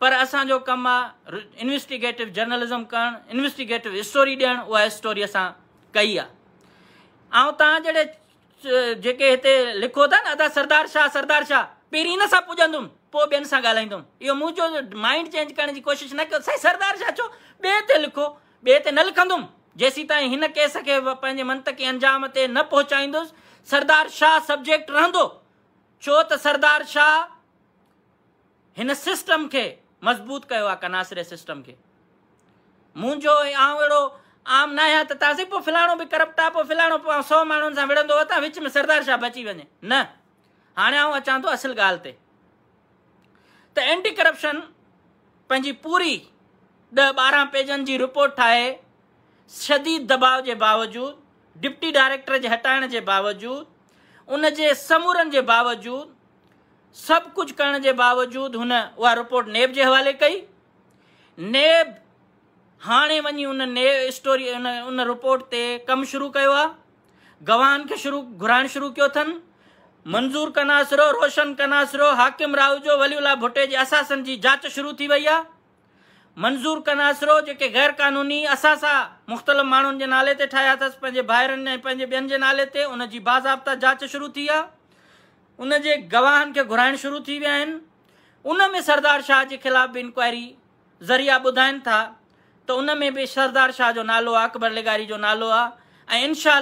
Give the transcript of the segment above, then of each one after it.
पर असांजो कमु आहे इनवेस्टिगेटिव जर्नलिज़म करणु इनवेस्टिगेटिव स्टोरी ॾियणु उहा स्टोरी असां कई आहे ऐं तव्हां जॾहिं जेके हिते लिखो था न अदा सरदार शाह सरदार शाह पहिरीं इन सां पुॼंदुमि पोइ ॿियनि सां ॻाल्हाईंदुमि इहो मुंहिंजो माइंड चेंज करण जी कोशिशि न कयो साईं सरदार शाह चओ ॿिए ते लिखो ॿिए ते न लिखंदुमि जेसीं तव्हां हिन केस खे पंहिंजे मंतकी अंजाम ते न पहुचाईंदुसि सरदार शाह सब्जेक्ट रहंदो छो त सरदार शाह हिन सिस्टम खे मज़बूत कयो आहे कनासरे सिस्टम खे मुंहिंजो आउं अहिड़ो आम न आहियां त तासिब पोइ फिलाणो बि करप्ट आहे पोइ फिलाणो पोइ सौ माण्हुनि सां विढ़ंदो त विच में सरदार शाह बची वञे न हाणे आउं अचां थो असल ॻाल्हि ते त एंटी करप्शन पंहिंजी पूरी ॾह ॿारहं पेजनि जी रिपोर्ट ठाहे शदी दबाव जे बावजूदि डिप्टी डायरेक्टर जे हटाइण जे बावजूदि उन जे समूरनि जे बावजूदि सभु कुझु करण जे बावजूदि हुन उहा रिपोर्ट नेब जे हवाले कई नेब हाणे वञी उन स्टोरी उन उन रिपोर्ट ते कमु शुरू कयो आहे गवाहनि खे शुरू घुराइण शुरू कयो अथनि मंज़ूर कनासिरो रोशन कनासिरो हाकिम राउ जो वली उला भुटे जे असासन जी जांच शुरू थी वई आहे मंज़ूर कनासिरो जेके क़ानूनी असासा मुख़्तलिफ़ माण्हुनि जे नाले ते ठाहिया अथसि पंहिंजे भाइरनि ऐं पंहिंजे ॿियनि जे नाले ते हुन जी बाज़ाब्ता जांच शुरू थी आहे उन जे गवाहनि खे घुराइण शुरू थी विया आहिनि उन में सरदार शाह जे ख़िलाफ बि इंक्वायरी ज़रिया ॿुधाइनि था त उन में बि सरदार शाह जो नालो आहे अकबर लिगारी जो नालो आहे ऐं इनशा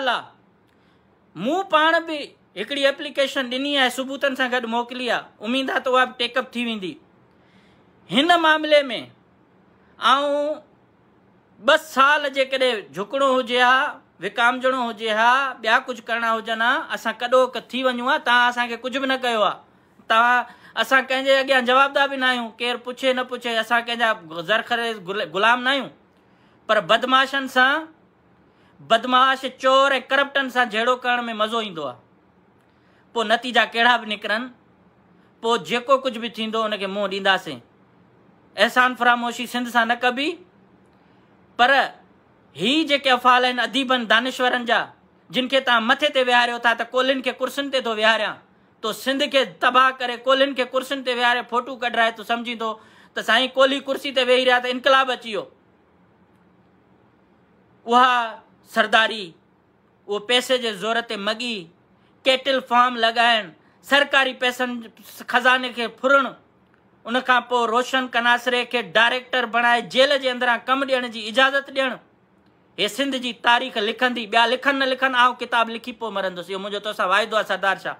मूं पाण बि हिकिड़ी एप्लीकेशन ॾिनी आहे सबूतनि सां गॾु मोकिली आहे उमेदु आहे त उहा बि टेकअप थी वेंदी हिन मामले में आऊं ॿ साल जेकॾहिं झुकणो हुजे हा विकामजणो हुजे हा ॿिया कुझु करणा हुजनि हा असां कॾो थी वञूं हा तव्हां असांखे कुझु बि न कयो आहे तव्हां असां कंहिंजे अॻियां जवाबदार बि न आहियूं केरु पुछे न पुछे असां कंहिंजा ज़र ख़रेज़ु ग़ुलाम न आहियूं पर बदमाशनि सां बदमाश चोर ऐं करप्टनि सां जहिड़ो करण में मज़ो ईंदो आहे पोइ नतीजा कहिड़ा बि निकिरनि पोइ जेको कुझु बि थींदो उनखे मुंहुं ॾींदासीं एहसान फरामोशी सिंध सां न कबी पर ही जेके अफ़ाल आहिनि अदीबनि दानिश्वरनि जा जिन खे तव्हां मथे ते विहारियो था त कोलिन खे कुर्सियुनि ते थो विहारियां तो सिंध खे तबाह करे कोलिन खे कुर्सियुनि ते विहारे फोटू कढाए तूं सम्झी थो त साईं कोली कुर्सी ते वेही रहिया त इनकलाब अची वियो उहा सरदारी उहो पैसे जे ज़ोर ते मगी केटल फार्म लॻाइणु सरकारी पैसनि खज़ाने खे फुरणु उनखां पोइ रोशन कनासरे खे डायरेक्टर बणाए जेल जे अंदरां कमु ॾियण जी इजाज़त ॾियणु इहे सिंध जी तारीख़ लिखंदी ॿिया लिखनि न लिखनि आउं किताबु लिखी पोइ मरंदुसि इहो मुंहिंजो तोसां वाइदो आहे सरदार शाह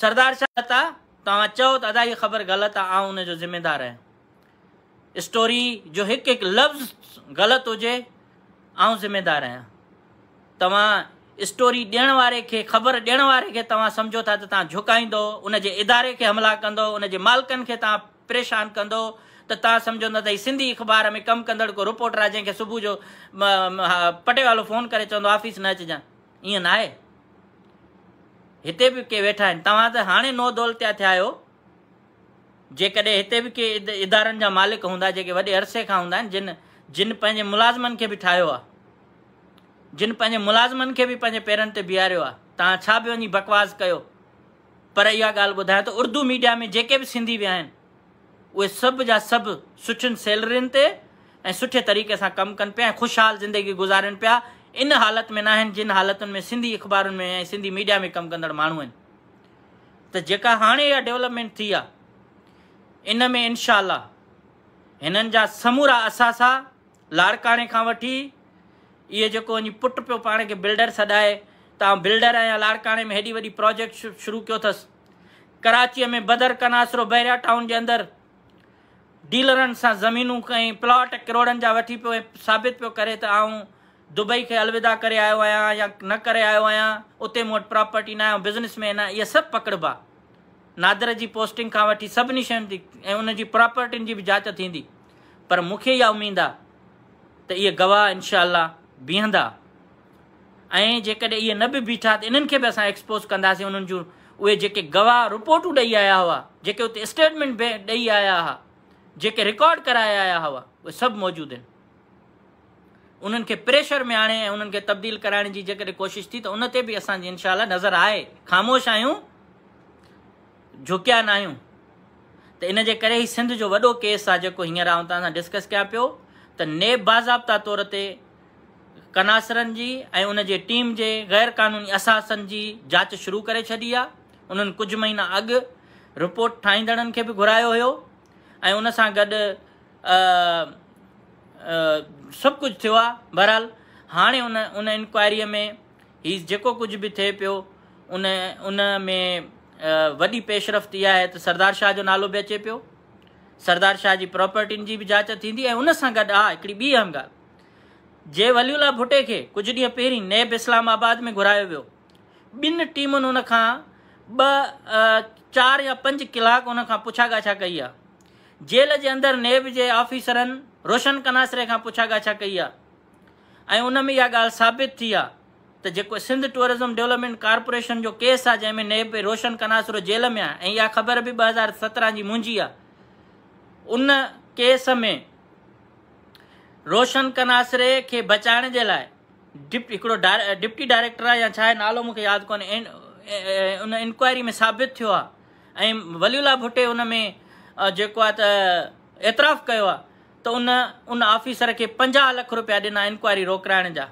सरदार शाह था तव्हां चओ त अदा ख़बर ग़लति आहे ऐं हुन जो ज़िमेदारु आहियां स्टोरी जो हिकु हिकु लफ़्ज़ ग़लति हुजे ऐं ज़िमेदारु आहियां तव्हां स्टोरी ॾियणु वारे खे ख़बर ॾियण वारे खे तव्हां सम्झो था त तव्हां झुकाईंदो उन इदारे खे हमला कंदो उन मालिकनि खे तव्हां त तव्हां समुझो न त सिंधी अख़बार में कमु कंदड़ को रिपोर्टर आहे जंहिंखे सुबुह जो पटेवालो फोन करे चवंदो ऑफिस न अचिजांइ ईअं न आहे हिते बि के वेठा आहिनि तव्हां त हाणे नो दौलतिया थिया आहियो जेकॾहिं हिते बि के इदारनि जा मालिक हूंदा जेके वॾे अरसे खां हूंदा आहिनि जिन जिन पंहिंजे मुलाज़िमनि खे बि ठाहियो आहे जिन पंहिंजे मुलाज़िमनि खे बि पंहिंजे पेरनि ते बीहारियो आहे तव्हां छा बि वञी बकवास कयो पर इहा ॻाल्हि ॿुधायां त मीडिया में जेके बि सिंधी विया आहिनि उहे सभु जा सभु सुठियुनि सैलरियुनि ते ऐं सुठे तरीक़े सां कमु कनि पिया ऐं ख़ुशहाल ज़िंदगी गुज़ारिनि पिया इन हालत में नाहिनि जिन हालतुनि में सिंधी अख़बारुनि में ऐं सिंधी मीडिया में कमु कंदड़ माण्हू आहिनि त जेका हाणे इहा डेवलपमेंट थी आहे इन में इनशा हिननि जा समूरा असासा लाड़काणे खां वठी इहो जेको वञी पुटु पियो पाण खे बिल्डर सॾाए तव्हां बिल्डर या लाड़काणे में हेॾी वॾी प्रोजेक्ट शुरू कयो अथसि कराचीअ में बदर कनासरो बहिरिया टाउन जे अंदरु डीलरनि सां ज़मीनूं कयईं प्लॉट किरोड़नि जा वठी पियो साबित पियो करे त आऊं दुबई खे अलविदा करे आयो आहियां या न करे आयो आहियां उते मूं वटि प्रोपर्टी बिज़नेस में आहे इहे सभु पकिड़िबा नादर जी पोस्टिंग खां वठी सभिनी शयुनि ते ऐं उन्हनि जी प्रॉपर्टीनि जी बि जांच थींदी पर मूंखे इहा उमेदु आहे त इहे गवाह इनशा अल्ला बीहंदा ऐं जेकॾहिं इहे न बि बीठा त इन्हनि खे बि असां एक्सपोज़ कंदासीं उन्हनि जूं उहे जेके गवाह रिपोटूं ॾेई आया हुआ जेके उते स्टेटमेंट बि ॾेई आया हुआ जेके रिकॉर्ड कराया आया हुआ उहे सभु मौजूद आहिनि उन्हनि खे प्रेशर में आणे ऐं उन्हनि खे तब्दील कराइण जी जेकॾहिं कोशिश थी त उन ते बि असांजी इनशा नज़र आहे ख़ामोश आहियूं झुकिया न आहियूं त इन जे करे ई सिंध जो वॾो केस आहे जेको हींअर आउं तव्हां सां डिस्कस कयां पियो त नेब बाज़ाबता तौर ते कनासरनि जी ऐं उन जे टीम जे गैर कानूनी असासनि जी जांच शुरू करे छॾी आहे उन्हनि कुझु महीना अॻु रिपोर्ट ठाहींदड़नि खे बि घुरायो हुयो ऐं उनसां गॾु सभु कुझु थियो आहे बरहाल हाणे उन उन इंक्वायरीअ में ही जेको कुझु बि थिए पियो उन उन में वॾी पेशरफ़्त इहा आहे त सरदार शाह जो नालो बि अचे पियो सरदार शाह जी प्रोपर्टीनि जी बि जांच थींदी ऐं उनसां गॾु आहे हिकिड़ी ॿी हंग आहे जे वलियुला भुटे खे कुझु ॾींहं पहिरीं नैब इस्लामाबाद में घुरायो वियो ॿिनि टीमुनि उनखां ॿ चारि या पंज कलाक उनखां पुछा गाछा कई आहे जेल जे अंदरु नेब जे ऑफिसरनि रोशन कनासरे खां पुछा गाछा कई आहे ऐं उन में इहा ॻाल्हि साबित थी आहे त जेको सिंध टूरिज़म डेवलपमेंट कार्पोरेशन जो केस आहे जंहिंमें नेब रोशन कनासरो जेल में आहे ऐं इहा ख़बर बि ॿ हज़ार सत्रहं जी मुंहिंजी आहे उन केस में रोशन कनासरे खे बचाइण जे लाइ डिप्टी हिकिड़ो डाइ डिप्टी डायरेक्टर आहे या छा आहे नालो मूंखे यादि कोन्हे उन इनक्वायरी में साबित थियो आहे ऐं वलूला भुटे हुन में जेको आहे त एतिरा कयो आहे त उन उन ऑफिसर खे पंजाह लख रुपया ॾिना इंक्वायरी रोकाइण जा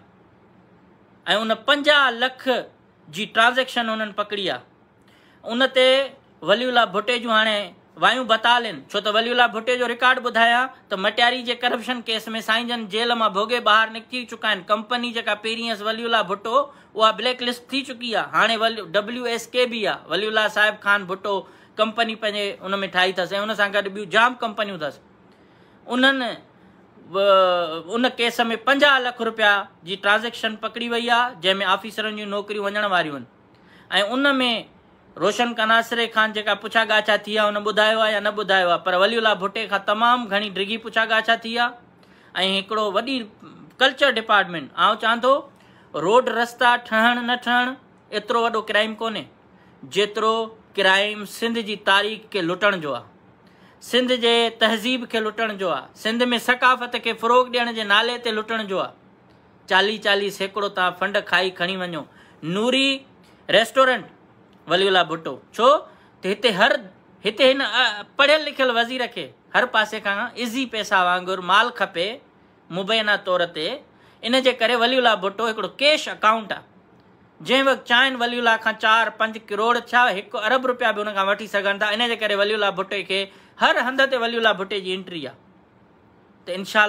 ऐं उन पंजाह लख जी ट्रांज़ेक्शन उन्हनि पकड़ी आहे उन ते वलीला भुटे जूं हाणे वायूं बताल आहिनि छो त वलीलाल भुटे जो रिकॉड ॿुधायां त मटियारी जे करप्शन केस में साईं जन जेल मां भोगे ॿाहिरि निकिरी चुका आहिनि कंपनी जेका पहिरीं वलीला भुटो उहा ब्लैक लिस्ट थी चुकी आहे हाणे वल्यू डब्ल्यू एस के बि आहे वलीला साहिब ख़ान भुटो कंपनी पंहिंजे उन में ठाही अथसि ऐं उनसां गॾु ॿियूं जाम कंपनियूं अथसि उन्हनि उन केस में पंजाह लख रुपया जी ट्रांज़ेक्शन पकड़ी वई आहे जंहिंमें ऑफिसरनि जूं नौकरियूं वञण वारियूं आहिनि ऐं उन में रोशन कनासरे ख़ान जेका पुछा गाछा थी आहे उन ॿुधायो आहे या न ॿुधायो आहे पर वली भुट्टे भुटे खां तमामु घणी ड्रिघी पुछा गाछा थी आहे ऐं हिकिड़ो वॾी कल्चर डिपार्टमेंट आउं चवां थो रोड रस्ता ठहणु न ठहणु एतिरो वॾो क्राइम कोन्हे जेतिरो क्राइम सिंध जी तारीख़ खे लुटण जो आहे सिंध जे तहज़ीब खे लुटण जो आहे सिंध में सकाफ़त खे फ़रोग़ ॾियण जे नाले ते लुटण जो आहे चालीह चालीह सैकड़ो तव्हां फंड खाई खणी वञो नूरी रेस्टोरेंट वलियुला भुटो छो त हिते हर हिते हिन पढ़ियल लिखियल वज़ीर खे हर पासे खां इज़ी पैसा वांगुर माल खपे मुबैना तौर ते इन जे करे वलीलाल भुटो हिकिड़ो कैश अकाउंट आहे जंहिं वक़्तु चांहि वलियुला खां चारि पंज किरोड़ छा हिकु अरब रुपया बि हुनखां वठी सघनि था इन जे करे वलियुला भुटे खे हर हंध ते वलियुला भुटे जी एंट्री आहे त इनशा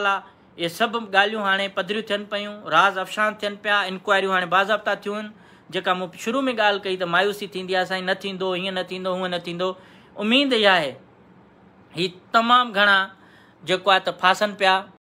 इहे सभु ॻाल्हियूं हाणे पधरियूं थियनि पियूं राज़ अफ़सान थियनि पिया इंक्वायरियूं हाणे बाज़बता थियूं आहिनि जेका मूं शुरू में ॻाल्हि कई त मायूसी थींदी आहे साईं न थींदो हीअं न थींदो हूअं न थींदो उमेदु इहा आहे हीअ तमामु घणा जेको आहे त फ़ासनि पिया